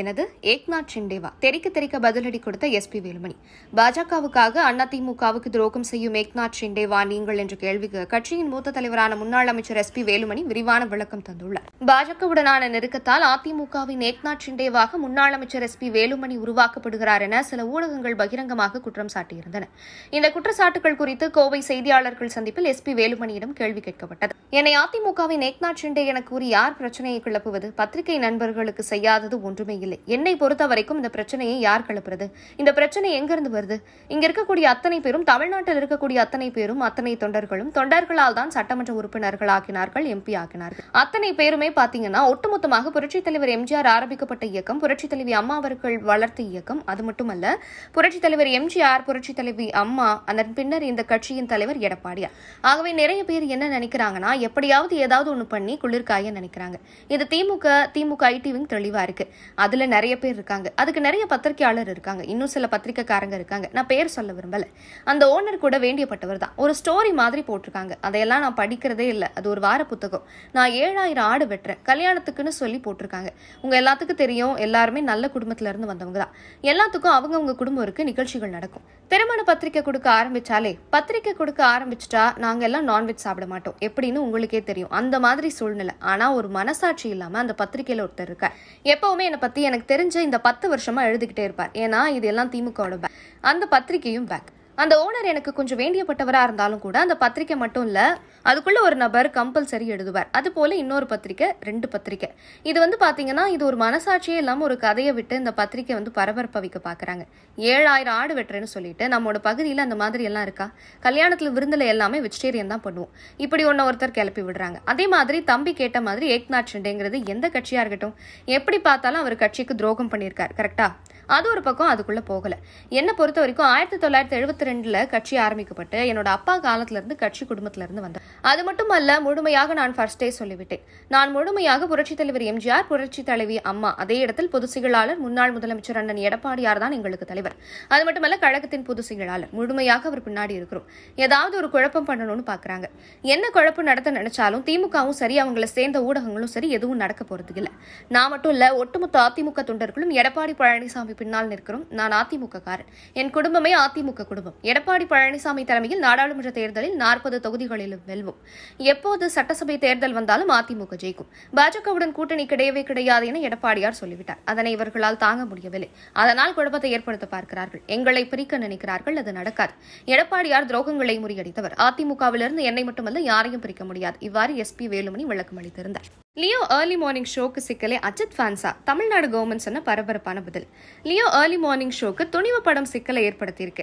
எனது ஏக்நாத் ஷிண்டேவா தெறிக்க தெறிக்க பதிலடி கொடுத்த எஸ்பி வேலுமணி பாஜகவுக்காக அதிமுகவுக்கு துரோகம் செய்யும் ஏக்நாத் ஷிண்டேவா நீங்கள் என்ற கேள்விக்கு கட்சியின் மூத்த தலைவரான முன்னாள் அமைச்சர் எஸ்பி வேலுமணி விரிவான விளக்கம் தந்துள்ளார் பாஜகவுடனான நெருக்கத்தால் அதிமுகவின் ஏக்நாத் ஷிண்டேவாக முன்னாள் அமைச்சர் எஸ்பி வேலுமணி உருவாக்கப்படுகிறார் என சில ஊடகங்கள் பகிரங்கமாக குற்றம் சாட்டியிருந்தன இந்த குற்றச்சாட்டுகள் குறித்து கோவை செய்தியாளர்கள் சந்திப்பில் எஸ்பி வேலுமணியிடம் கேள்வி கேட்கப்பட்டது என்னை அதிமுகவின் ஏக்நாத் ஷிண்டே என கூறி யார் பிரச்சனையை கிளப்புவது பத்திரிகை நண்பர்களுக்கு செய்யாதது ஒன்றுமே இல்லை என்னை பொறுத்த வரைக்கும் இந்த பிரச்சனையை யார் கிளப்புறது இந்த பிரச்சனை எங்கிருந்து வருது இங்க இருக்கக்கூடிய அத்தனை பேரும் தமிழ்நாட்டில் இருக்கக்கூடிய அத்தனை பேரும் அத்தனை தொண்டர்களும் தொண்டர்களால் தான் சட்டமன்ற உறுப்பினர்கள் ஆக்கினார்கள் எம்பி ஆக்கினார்கள் அத்தனை பேருமே பார்த்தீங்கன்னா ஒட்டுமொத்தமாக புரட்சி தலைவர் எம்ஜிஆர் ஆரம்பிக்கப்பட்ட இயக்கம் புரட்சித் தலைவி அம்மா அவர்கள் வளர்த்த இயக்கம் அது மட்டுமல்ல புரட்சி தலைவர் எம்ஜிஆர் புரட்சித் தலைவி அம்மா அதன் பின்னர் இந்த கட்சியின் தலைவர் எடப்பாடியா ஆகவே நிறைய பேர் என்ன நினைக்கிறாங்கன்னா எப்படியாவது ஏதாவது ஒன்று பண்ணி குளிர்காய நினைக்கிறாங்க இது திமுக திமுக ஐடி விங் இருக்கு அது அதில் நிறைய பேர் இருக்காங்க அதுக்கு நிறைய பத்திரிகையாளர் இருக்காங்க இன்னும் சில பத்திரிக்கைக்காரங்க இருக்காங்க நான் பேர் சொல்ல விரும்பலை அந்த ஓனர் கூட வேண்டியப்பட்டவர் தான் ஒரு ஸ்டோரி மாதிரி போட்டிருக்காங்க அதையெல்லாம் நான் படிக்கிறதே இல்லை அது ஒரு வார புத்தகம் நான் ஏழாயிரம் ஆடு வெட்டுறேன் கல்யாணத்துக்குன்னு சொல்லி போட்டிருக்காங்க உங்கள் எல்லாத்துக்கும் தெரியும் எல்லாருமே நல்ல குடும்பத்திலேருந்து வந்தவங்க தான் எல்லாத்துக்கும் அவங்கவுங்க குடும்பருக்கு நிகழ்ச்சிகள் நடக்கும் திருமண பத்திரிக்கை கொடுக்க ஆரம்பித்தாலே பத்திரிக்கை கொடுக்க ஆரம்பிச்சிட்டா நாங்கள் எல்லாம் நான்வெஜ் சாப்பிட மாட்டோம் எப்படின்னு உங்களுக்கே தெரியும் அந்த மாதிரி சூழ்நிலை ஆனால் ஒரு மனசாட்சி இல்லாமல் அந்த பத்திரிக்கையில் ஒருத்தர் இருக்க எப்போவுமே என்னை பற்றி எனக்கு தெரிஞ்ச இந்த பத்து வருஷமாக எழுதிக்கிட்டே இருப்பார் ஏன்னா இது எல்லாம் திமுகவோட பேக் அந்த பத்திரிகையும் பேக் அந்த ஓனர் எனக்கு கொஞ்சம் வேண்டியப்பட்டவராக இருந்தாலும் கூட அந்த பத்திரிக்கை மட்டும் இல்லை அதுக்குள்ளே ஒரு நபர் கம்பல்சரி எழுதுவார் அது போல் இன்னொரு பத்திரிக்கை ரெண்டு பத்திரிக்கை இது வந்து பார்த்தீங்கன்னா இது ஒரு மனசாட்சியே இல்லாமல் ஒரு கதையை விட்டு இந்த பத்திரிக்கை வந்து பரபரப்ப வைக்க பார்க்குறாங்க ஏழாயிரம் ஆடு வெட்டுறேன்னு சொல்லிட்டு நம்மளோட பகுதியில் அந்த மாதிரி எல்லாம் இருக்கா கல்யாணத்தில் விருந்தில் எல்லாமே வெஜிடேரியன் தான் பண்ணுவோம் இப்படி ஒன்று ஒருத்தர் கிளப்பி விடுறாங்க அதே மாதிரி தம்பி கேட்ட மாதிரி ஏக்நாத் ஷிண்டேங்கிறது எந்த கட்சியாக இருக்கட்டும் எப்படி பார்த்தாலும் அவர் கட்சிக்கு துரோகம் பண்ணியிருக்கார் கரெக்டாக அது ஒரு பக்கம் அதுக்குள்ளே போகலை என்னை பொறுத்த வரைக்கும் ஆயிரத்தி தொள்ளாயிரத்தி எழுபத்தி இருபத்தி ரெண்டுல கட்சி ஆரம்பிக்கப்பட்டு என்னோட அப்பா காலத்துல இருந்து கட்சி குடும்பத்துல இருந்து வந்தேன் அது மட்டும் அல்ல முழுமையாக நான் ஃபர்ஸ்டே சொல்லிவிட்டேன் நான் முழுமையாக புரட்சித் தலைவர் எம்ஜிஆர் புரட்சி தலைவி அம்மா அதே இடத்தில் பொது செயலாளர் முன்னாள் முதலமைச்சர் அண்ணன் எடப்பாடியார் தான் எங்களுக்கு தலைவர் அது மட்டுமல்ல கழகத்தின் பொது செயலாளர் முழுமையாக அவர் பின்னாடி இருக்கிறோம் ஏதாவது ஒரு குழப்பம் பண்ணணும்னு பாக்குறாங்க என்ன குழப்பம் நடத்த நினைச்சாலும் திமுகவும் சரி அவங்கள சேர்ந்த ஊடகங்களும் சரி எதுவும் நடக்க போறது இல்ல நான் மட்டும் இல்ல ஒட்டுமொத்த அதிமுக தொண்டர்களும் எடப்பாடி பழனிசாமி பின்னால் நிற்கிறோம் நான் அதிமுக காரன் என் குடும்பமே அதிமுக குடும்பம் எடப்பாடி பழனிசாமி தலைமையில் நாடாளுமன்ற தேர்தலில் நாற்பது தொகுதிகளிலும் வெல்வோம் எப்போது சட்டசபை தேர்தல் வந்தாலும் அதிமுக ஜெயிக்கும் பாஜகவுடன் கூட்டணி கிடையவே கிடையாது என எடப்பாடியார் சொல்லிவிட்டார் அதனை இவர்களால் தாங்க முடியவில்லை அதனால் குழப்பத்தை ஏற்படுத்த பார்க்கிறார்கள் எங்களை பிரிக்க நினைக்கிறார்கள் அது நடக்காது எடப்பாடியார் துரோகங்களை முறியடித்தவர் அதிமுகவிலிருந்து என்னை மட்டுமல்ல யாரையும் பிரிக்க முடியாது இவ்வாறு எஸ் பி வேலுமணி விளக்கம் அளித்திருந்தார் லியோ ஏர்லி மார்னிங் ஷோக்கு சிக்கலே அஜித் ஃபேன்ஸா தமிழ்நாடு கவர்மெண்ட் சொன்ன பரபரப்பான பதில் லியோ ஏர்லி மார்னிங் ஷோக்கு துணிவு படம் சிக்கலை ஏற்படுத்தியிருக்கு